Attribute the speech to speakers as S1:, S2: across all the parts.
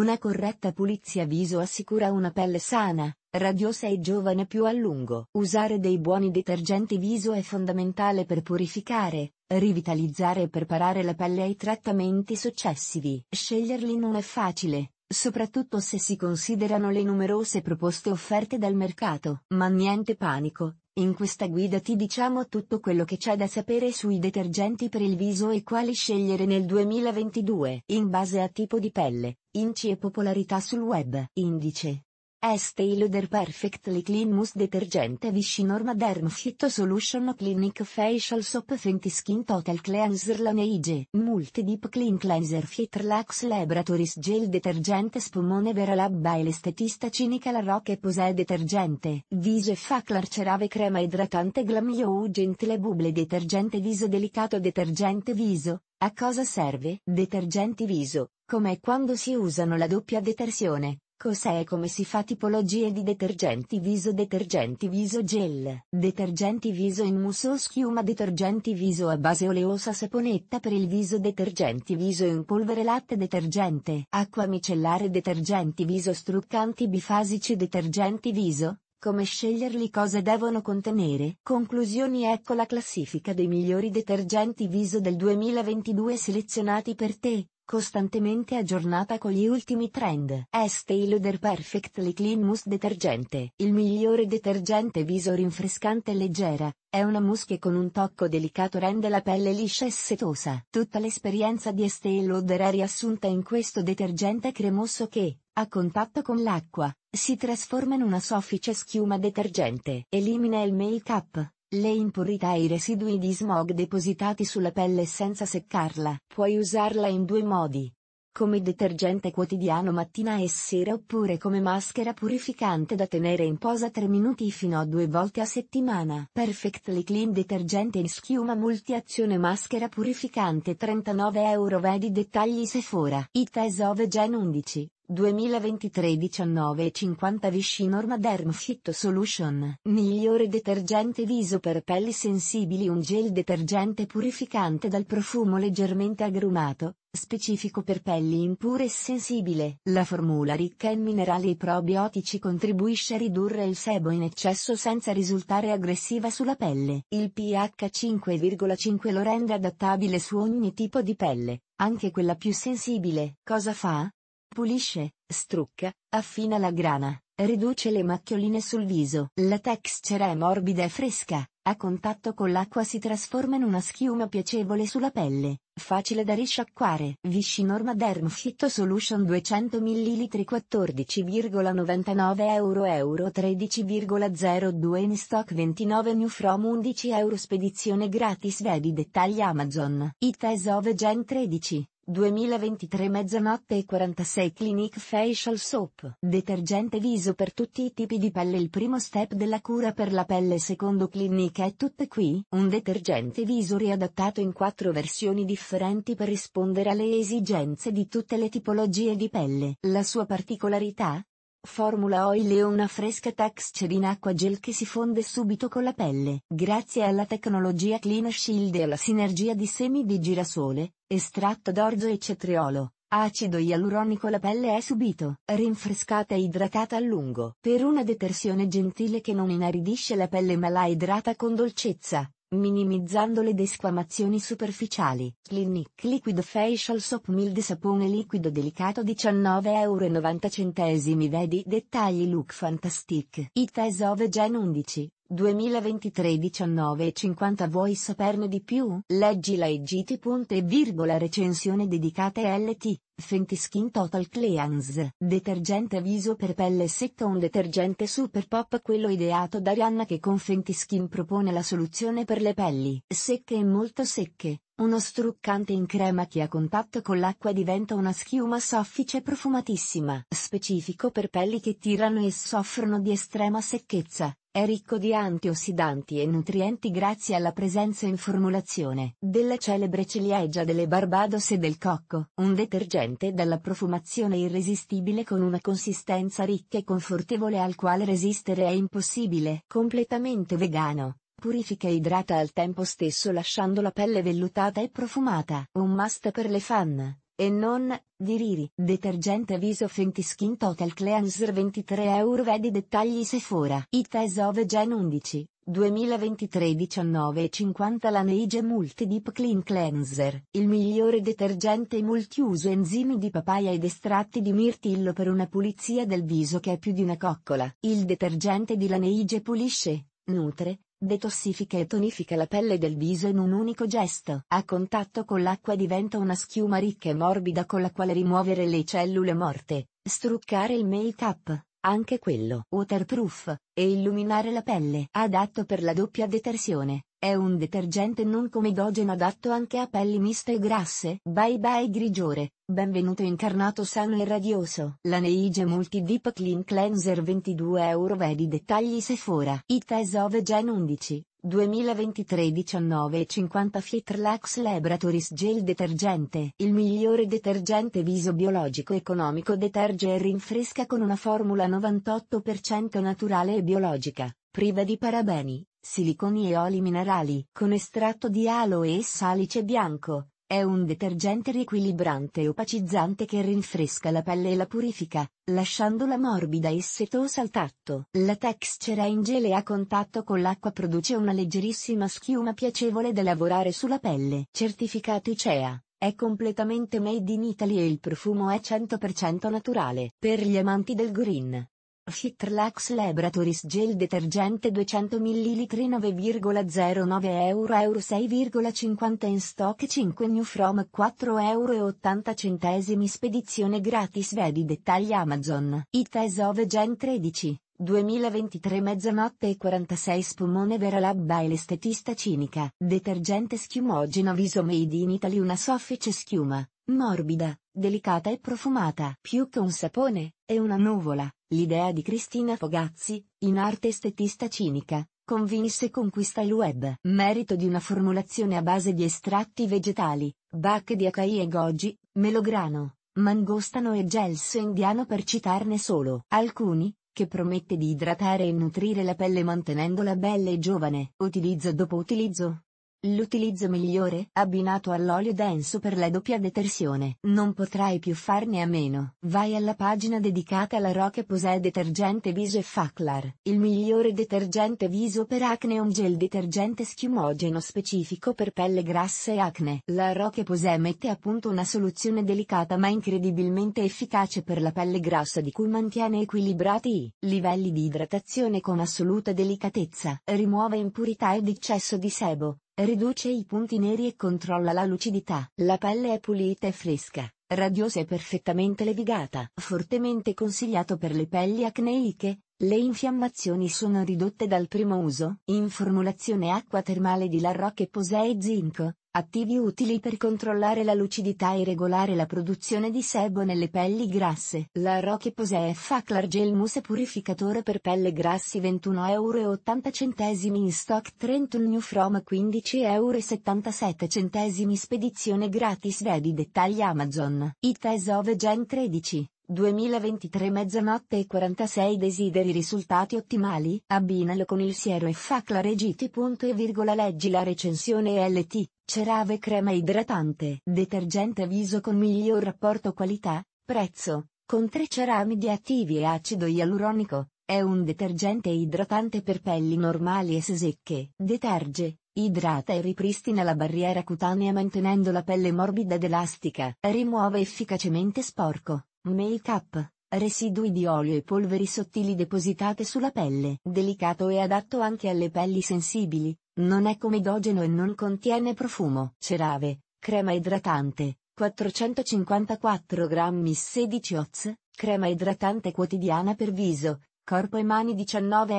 S1: Una corretta pulizia viso assicura una pelle sana, radiosa e giovane più a lungo. Usare dei buoni detergenti viso è fondamentale per purificare, rivitalizzare e preparare la pelle ai trattamenti successivi. Sceglierli non è facile, soprattutto se si considerano le numerose proposte offerte dal mercato. Ma niente panico, in questa guida ti diciamo tutto quello che c'è da sapere sui detergenti per il viso e quali scegliere nel 2022, in base a tipo di pelle, inci e popolarità sul web. Indice Estee Lauder Perfectly Clean Mousse Detergente Detergent Norma Derm Fit Solution Clinic Facial Soap Fenty Skin Total Cleanser Laneige Multi Deep Clean Cleanser Fit Lax Laboratories Gel Detergente Spumone Veralab Bile Estetista Cinica La Roche Posè Detergente Vise Faclar Cerave Crema Idratante Glam You Gentile Buble Detergente Viso Delicato Detergente Viso A cosa serve? Detergenti viso, come quando si usano la doppia detersione, Cos'è e come si fa tipologie di detergenti viso detergenti viso gel, detergenti viso in muso schiuma detergenti viso a base oleosa saponetta per il viso detergenti viso in polvere latte detergente, acqua micellare detergenti viso struccanti bifasici detergenti viso, come sceglierli cosa devono contenere. Conclusioni ecco la classifica dei migliori detergenti viso del 2022 selezionati per te costantemente aggiornata con gli ultimi trend. Estée Lauder Perfectly Clean Mousse Detergente. Il migliore detergente viso rinfrescante e leggera, è una mousse che con un tocco delicato rende la pelle liscia e setosa. Tutta l'esperienza di Estée Lauder è riassunta in questo detergente cremoso che, a contatto con l'acqua, si trasforma in una soffice schiuma detergente. Elimina il make-up, le impurità e i residui di smog depositati sulla pelle senza seccarla. Puoi usarla in due modi. Come detergente quotidiano mattina e sera oppure come maschera purificante da tenere in posa 3 minuti fino a due volte a settimana. Perfectly Clean Detergente in schiuma multiazione maschera purificante 39 euro vedi dettagli Sephora. It is Gen 11. 2023 19,50 Viscinorma Derm Fit Solution Migliore detergente viso per pelli sensibili Un gel detergente purificante dal profumo leggermente agrumato, specifico per pelli impure e sensibile. La formula ricca in minerali e probiotici contribuisce a ridurre il sebo in eccesso senza risultare aggressiva sulla pelle. Il pH 5,5 lo rende adattabile su ogni tipo di pelle, anche quella più sensibile. Cosa fa? Pulisce, strucca, affina la grana, riduce le macchioline sul viso. La texture è morbida e fresca, a contatto con l'acqua si trasforma in una schiuma piacevole sulla pelle, facile da risciacquare. Vichy Norma Derm Fit Solution 200 ml 14,99 euro euro 13,02 in stock 29 new from 11 euro spedizione gratis vedi dettagli Amazon. It is of Gen 13 2023 mezzanotte e 46 Clinique Facial Soap. Detergente viso per tutti i tipi di pelle. Il primo step della cura per la pelle secondo Clinique è tutto qui. Un detergente viso riadattato in quattro versioni differenti per rispondere alle esigenze di tutte le tipologie di pelle. La sua particolarità? Formula Oil è una fresca texture in acqua gel che si fonde subito con la pelle. Grazie alla tecnologia Clean Shield e alla sinergia di semi di girasole, estratto d'orzo e cetriolo, acido ialuronico la pelle è subito rinfrescata e idratata a lungo. Per una detersione gentile che non inaridisce la pelle ma la idrata con dolcezza, minimizzando le desquamazioni superficiali. Clinic Liquid Facial Soap Mild Sapone Liquido Delicato 19,90€ Vedi dettagli Look Fantastic. It Ites of Gen 11 2023 19 e 50 Vuoi saperne di più? Leggi la IGT. E virgola recensione dedicata a LT, Fenty Skin Total Cleanse. Detergente viso per pelle secca Un detergente super pop quello ideato da Rihanna che con Fenty Skin propone la soluzione per le pelli secche e molto secche, uno struccante in crema che a contatto con l'acqua diventa una schiuma soffice e profumatissima, specifico per pelli che tirano e soffrono di estrema secchezza. È ricco di antiossidanti e nutrienti grazie alla presenza in formulazione della celebre ciliegia delle Barbados e del cocco, un detergente dalla profumazione irresistibile con una consistenza ricca e confortevole al quale resistere è impossibile, completamente vegano, Purifica e idrata al tempo stesso lasciando la pelle vellutata e profumata. Un must per le fan. E non, di Riri. Detergente viso Fenty Skin Total Cleanser 23 euro. Vedi dettagli Sephora. Ites Ove Gen 11. 2023 19,50 La Neige Multi Deep Clean Cleanser, il migliore detergente multiuso enzimi di papaya ed estratti di mirtillo per una pulizia del viso che è più di una coccola. Il detergente di La Neige pulisce, nutre, Detossifica e tonifica la pelle del viso in un unico gesto. A contatto con l'acqua diventa una schiuma ricca e morbida con la quale rimuovere le cellule morte, struccare il make-up, anche quello waterproof, e illuminare la pelle. Adatto per la doppia detersione, è un detergente non comedogeno adatto anche a pelli miste e grasse. Bye bye grigiore, benvenuto incarnato sano e radioso. La Neige Multi Deep Clean Cleanser 22 euro vedi dettagli Sephora. It is Gen 11. 2023 19 e 19,50 Fietrlax Laboratories Gel Detergente Il migliore detergente viso biologico economico deterge e rinfresca con una formula 98% naturale e biologica, priva di parabeni, siliconi e oli minerali. Con estratto di aloe e salice bianco, è un detergente riequilibrante e opacizzante che rinfresca la pelle e la purifica, lasciandola morbida e setosa al tatto. La texture in gel a contatto con l'acqua produce una leggerissima schiuma piacevole da lavorare sulla pelle. Certificato ICEA. È completamente made in Italy e il profumo è 100% naturale. Per gli amanti del green, Shitrlax Laboratories Gel Detergente 200 ml 9,09 euro euro 6,50 in stock 5 new from 4,80 euro Spedizione gratis Vedi dettagli Amazon ITES OVE Gen 13 2023 mezzanotte e 46 Spumone Veralabba e l'estetista cinica Detergente schiumogeno viso made in Italy Una soffice schiuma, morbida, delicata e profumata Più che un sapone, è una nuvola L'idea di Cristina Fogazzi, in arte estetista cinica, convinse e conquista il web. Merito di una formulazione a base di estratti vegetali, bacche di acai e goji, melograno, mangostano e gelso indiano per citarne solo alcuni, che promette di idratare e nutrire la pelle mantenendola bella e giovane. Utilizzo dopo utilizzo, L'utilizzo migliore, abbinato all'olio denso per la doppia detersione. Non potrai più farne a meno. Vai alla pagina dedicata alla Roche Posay detergente viso e Faclar, il migliore detergente viso per acne è un gel detergente schiumogeno specifico per pelle grassa e acne. La Roche Posay mette a punto una soluzione delicata ma incredibilmente efficace per la pelle grassa di cui mantiene equilibrati i livelli di idratazione con assoluta delicatezza. Rimuove impurità ed eccesso di sebo Riduce i punti neri e controlla la lucidità. La pelle è pulita e fresca, radiosa e perfettamente levigata. Fortemente consigliato per le pelli acneiche, le infiammazioni sono ridotte dal primo uso. In formulazione acqua termale di La Roche posee zinco, Attivi utili per controllare la lucidità e regolare la produzione di sebo nelle pelli grasse. La Roche Posè F. Clargel Mousse Purificatore per pelle grassi 21,80€ in stock 31 New From 15,77€ spedizione gratis vedi dettagli Amazon. It is of Gen 13. 2023 mezzanotte e 46 desideri risultati ottimali? Abbinalo con il siero e fa claregiti. Punto e virgola leggi la recensione LT, cerave crema idratante. Detergente viso con miglior rapporto qualità, prezzo, con tre di attivi e acido ialuronico. È un detergente idratante per pelli normali e secche. Deterge, Idrata e ripristina la barriera cutanea mantenendo la pelle morbida ed elastica. Rimuove efficacemente sporco, Make-up, residui di olio e polveri sottili depositate sulla pelle. Delicato e adatto anche alle pelli sensibili, non è comedogeno e non contiene profumo. Cerave, crema idratante, 454 grammi 16 oz, crema idratante quotidiana per viso, corpo e mani 19,79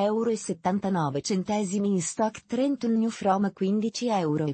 S1: euro in stock Trenton New From 15,45 euro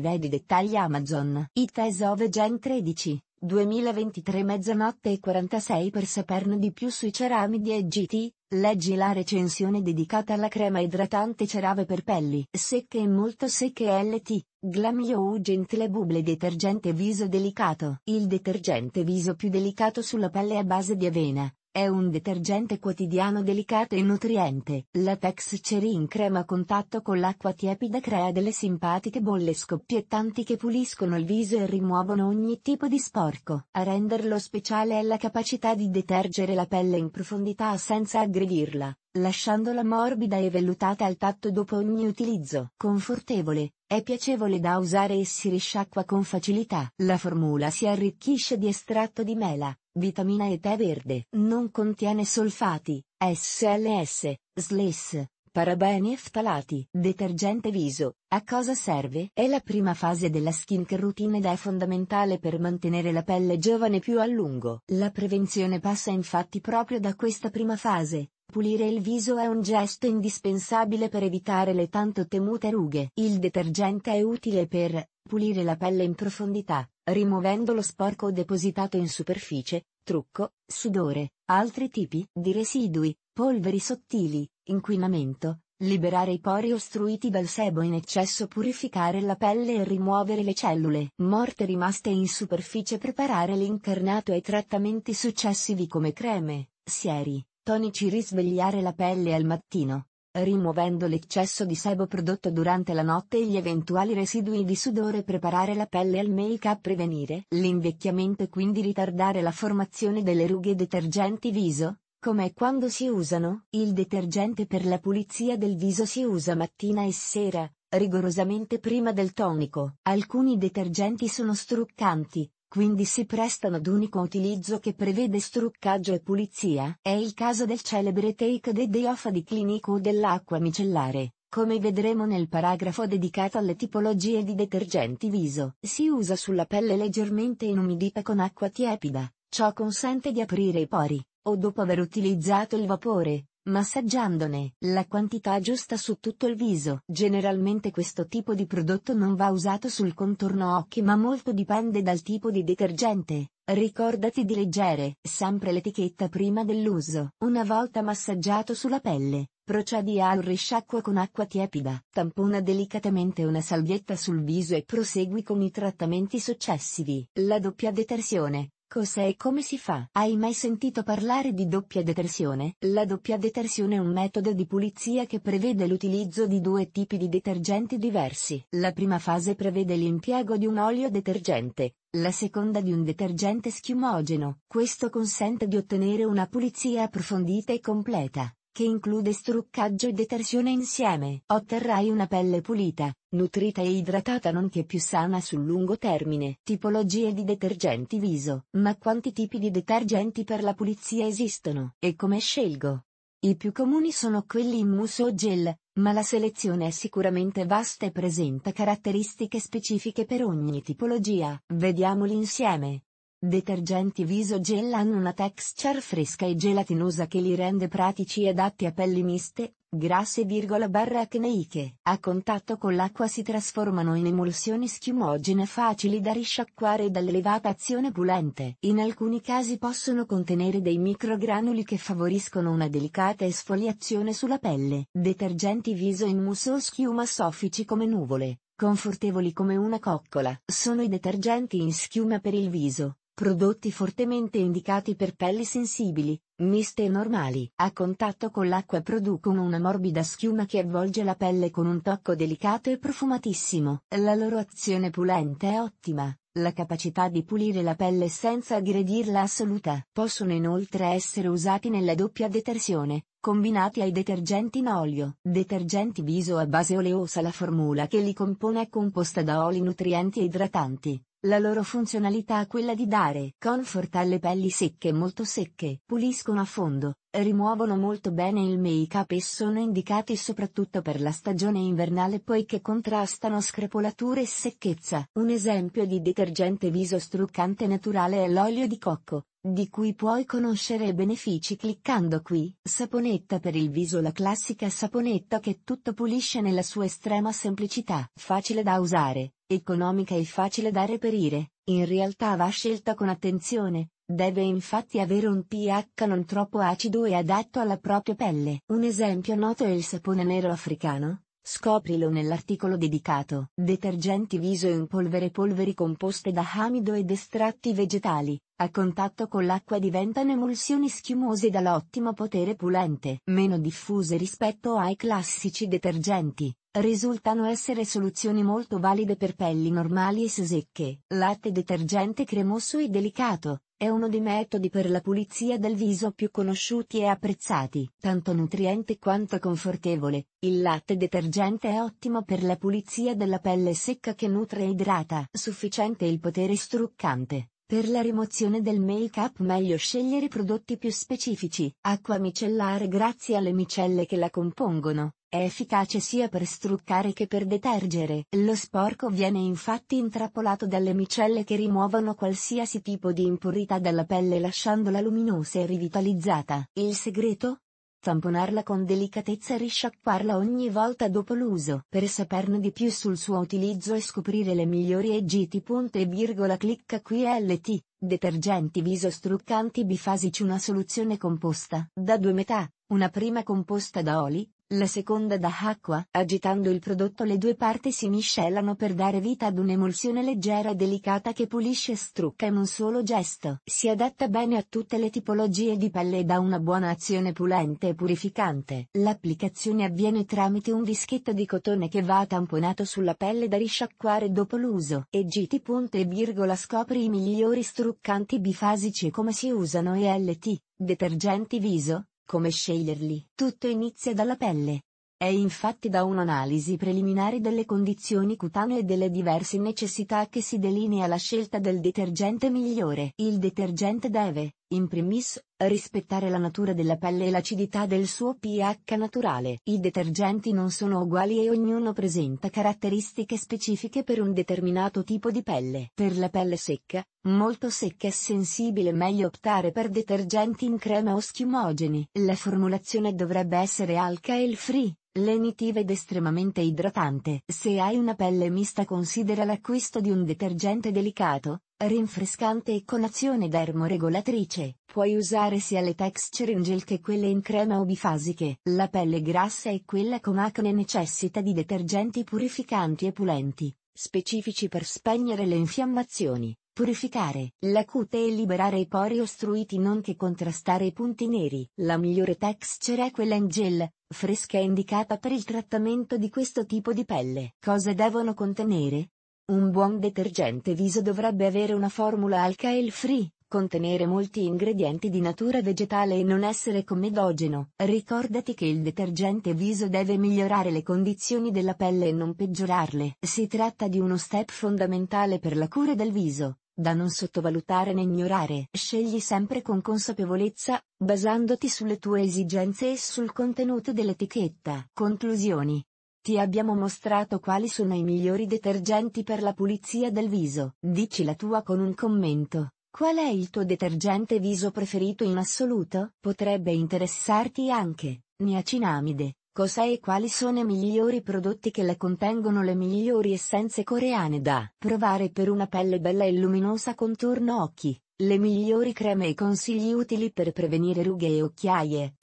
S1: vedi dettagli Amazon. It is Gen 13. 2023 mezzanotte e 46 per saperne di più sui ceramidi e GT, leggi la recensione dedicata alla crema idratante cerave per pelli secche e molto secche LT, Glam Glamio Gentile Bubble detergente viso delicato. Il detergente viso più delicato sulla pelle a base di avena, è un detergente quotidiano delicato e nutriente. La Tex Cherry in crema a contatto con l'acqua tiepida crea delle simpatiche bolle scoppiettanti che puliscono il viso e rimuovono ogni tipo di sporco. A renderlo speciale è la capacità di detergere la pelle in profondità senza aggredirla, lasciandola morbida e vellutata al tatto dopo ogni utilizzo. Confortevole, è piacevole da usare e si risciacqua con facilità. La formula si arricchisce di estratto di mela, Vitamina E tè verde. Non contiene solfati, SLS, SLS, parabeni e ftalati. Detergente viso. A cosa serve? È la prima fase della skincare routine ed è fondamentale per mantenere la pelle giovane più a lungo. La prevenzione passa infatti proprio da questa prima fase. Pulire il viso è un gesto indispensabile per evitare le tanto temute rughe. Il detergente è utile per Pulire la pelle in profondità, rimuovendo lo sporco depositato in superficie, trucco, sudore, altri tipi di residui, polveri sottili, inquinamento, liberare i pori ostruiti dal sebo in eccesso, purificare la pelle e rimuovere le cellule morte rimaste in superficie, preparare l'incarnato ai trattamenti successivi come creme, sieri, tonici, risvegliare la pelle al mattino, rimuovendo l'eccesso di sebo prodotto durante la notte e gli eventuali residui di sudore preparare la pelle al make-up prevenire l'invecchiamento e quindi ritardare la formazione delle rughe detergenti viso, come quando si usano, il detergente per la pulizia del viso si usa mattina e sera, rigorosamente prima del tonico. Alcuni detergenti sono struccanti, quindi si prestano ad unico utilizzo che prevede struccaggio e pulizia. È il caso del celebre take the day off di clinico dell'acqua micellare. Come vedremo nel paragrafo dedicato alle tipologie di detergenti viso, si usa sulla pelle leggermente inumidita con acqua tiepida, ciò consente di aprire i pori, o dopo aver utilizzato il vapore, massaggiandone la quantità giusta su tutto il viso. Generalmente questo tipo di prodotto non va usato sul contorno occhi ma molto dipende dal tipo di detergente. Ricordati di leggere sempre l'etichetta prima dell'uso. Una volta massaggiato sulla pelle, procedi al risciacquo con acqua tiepida. Tampona delicatamente una salvietta sul viso e prosegui con i trattamenti successivi. La doppia detersione Cos'è e come si fa? Hai mai sentito parlare di doppia detersione? La doppia detersione è un metodo di pulizia che prevede l'utilizzo di due tipi di detergenti diversi. La prima fase prevede l'impiego di un olio detergente, la seconda di un detergente schiumogeno. Questo consente di ottenere una pulizia approfondita e completa che include struccaggio e detersione insieme. Otterrai una pelle pulita, nutrita e idratata nonché più sana sul lungo termine. Tipologie di detergenti viso. Ma quanti tipi di detergenti per la pulizia esistono? E come scelgo? I più comuni sono quelli in musso o gel, ma la selezione è sicuramente vasta e presenta caratteristiche specifiche per ogni tipologia. Vediamoli insieme. Detergenti viso gel hanno una texture fresca e gelatinosa che li rende pratici e adatti a pelli miste, grasse barra acneiche. A contatto con l'acqua si trasformano in emulsioni schiumogene facili da risciacquare dall'elevata azione pulente. In alcuni casi possono contenere dei microgranuli che favoriscono una delicata esfoliazione sulla pelle. Detergenti viso in muso o schiuma soffici come nuvole, confortevoli come una coccola. Sono i detergenti in schiuma per il viso Prodotti fortemente indicati per pelli sensibili, miste e normali. A contatto con l'acqua producono una morbida schiuma che avvolge la pelle con un tocco delicato e profumatissimo. La loro azione pulente è ottima, la capacità di pulire la pelle senza aggredirla assoluta. Possono inoltre essere usati nella doppia detersione, combinati ai detergenti in olio. Detergenti viso a base oleosa La formula che li compone è composta da oli nutrienti e idratanti, la loro funzionalità è quella di dare comfort alle pelli secche e molto secche, puliscono a fondo, rimuovono molto bene il make-up e sono indicati soprattutto per la stagione invernale poiché contrastano screpolature e secchezza. Un esempio di detergente viso struccante naturale è l'olio di cocco, di cui puoi conoscere i benefici cliccando qui. Saponetta per il viso La classica saponetta che tutto pulisce nella sua estrema semplicità. Facile da usare, economica e facile da reperire, in realtà va scelta con attenzione Deve infatti avere un pH non troppo acido e adatto alla propria pelle. Un esempio noto è il sapone nero africano. Scoprilo nell'articolo dedicato. Detergenti viso in polvere Polveri composte da amido ed estratti vegetali, a contatto con l'acqua diventano emulsioni schiumose dall'ottimo potere pulente. Meno diffuse rispetto ai classici detergenti, risultano essere soluzioni molto valide per pelli normali e secche. Latte detergente cremoso e delicato, è uno dei metodi per la pulizia del viso più conosciuti e apprezzati. Tanto nutriente quanto confortevole, il latte detergente è ottimo per la pulizia della pelle secca che nutre e idrata. Sufficiente il potere struccante. Per la rimozione del make-up meglio scegliere prodotti più specifici. Acqua micellare grazie alle micelle che la compongono, è efficace sia per struccare che per detergere. Lo sporco viene infatti intrappolato dalle micelle che rimuovono qualsiasi tipo di impurità dalla pelle lasciandola luminosa e rivitalizzata. Il segreto? tamponarla con delicatezza e risciacquarla ogni volta dopo l'uso. Per saperne di più sul suo utilizzo e scoprire le migliori EGT e virgola clicca qui LT, detergenti viso struccanti bifasici una soluzione composta da due metà, una prima composta da oli, la seconda da acqua. Agitando il prodotto le due parti si miscelano per dare vita ad un'emulsione leggera e delicata che pulisce e strucca in un solo gesto. Si adatta bene a tutte le tipologie di pelle e dà una buona azione pulente e purificante. L'applicazione avviene tramite un dischetto di cotone che va tamponato sulla pelle da risciacquare dopo l'uso. E GT. e virgola scopri i migliori struccanti bifasici e come si usano ELT, detergenti viso, come sceglierli? Tutto inizia dalla pelle. È infatti da un'analisi preliminare delle condizioni cutanee e delle diverse necessità che si delinea la scelta del detergente migliore. Il detergente deve, in primis, rispettare la natura della pelle e l'acidità del suo pH naturale. I detergenti non sono uguali e ognuno presenta caratteristiche specifiche per un determinato tipo di pelle. Per la pelle secca, molto secca e sensibile è meglio optare per detergenti in crema o schiumogeni. La formulazione dovrebbe essere alcael free lenitiva ed estremamente idratante. Se hai una pelle mista considera l'acquisto di un detergente delicato, Rinfrescante e con azione dermoregolatrice, puoi usare sia le texture in gel che quelle in crema o bifasiche. La pelle grassa e quella con acne necessita di detergenti purificanti e pulenti, specifici per spegnere le infiammazioni, purificare la cute e liberare i pori ostruiti nonché contrastare i punti neri. La migliore texture è quella in gel, fresca e indicata per il trattamento di questo tipo di pelle. Cosa devono contenere? Un buon detergente viso dovrebbe avere una formula alkyl free, contenere molti ingredienti di natura vegetale e non essere commedogeno. Ricordati che il detergente viso deve migliorare le condizioni della pelle e non peggiorarle. Si tratta di uno step fondamentale per la cura del viso, da non sottovalutare né ignorare. Scegli sempre con consapevolezza, basandoti sulle tue esigenze e sul contenuto dell'etichetta. Conclusioni ti abbiamo mostrato quali sono i migliori detergenti per la pulizia del viso. Dici la tua con un commento. Qual è il tuo detergente viso preferito in assoluto? Potrebbe interessarti anche, niacinamide, cos'è e quali sono i migliori prodotti che le contengono le migliori essenze coreane da provare per una pelle bella e luminosa contorno occhi, le migliori creme e consigli utili per prevenire rughe e occhiaie,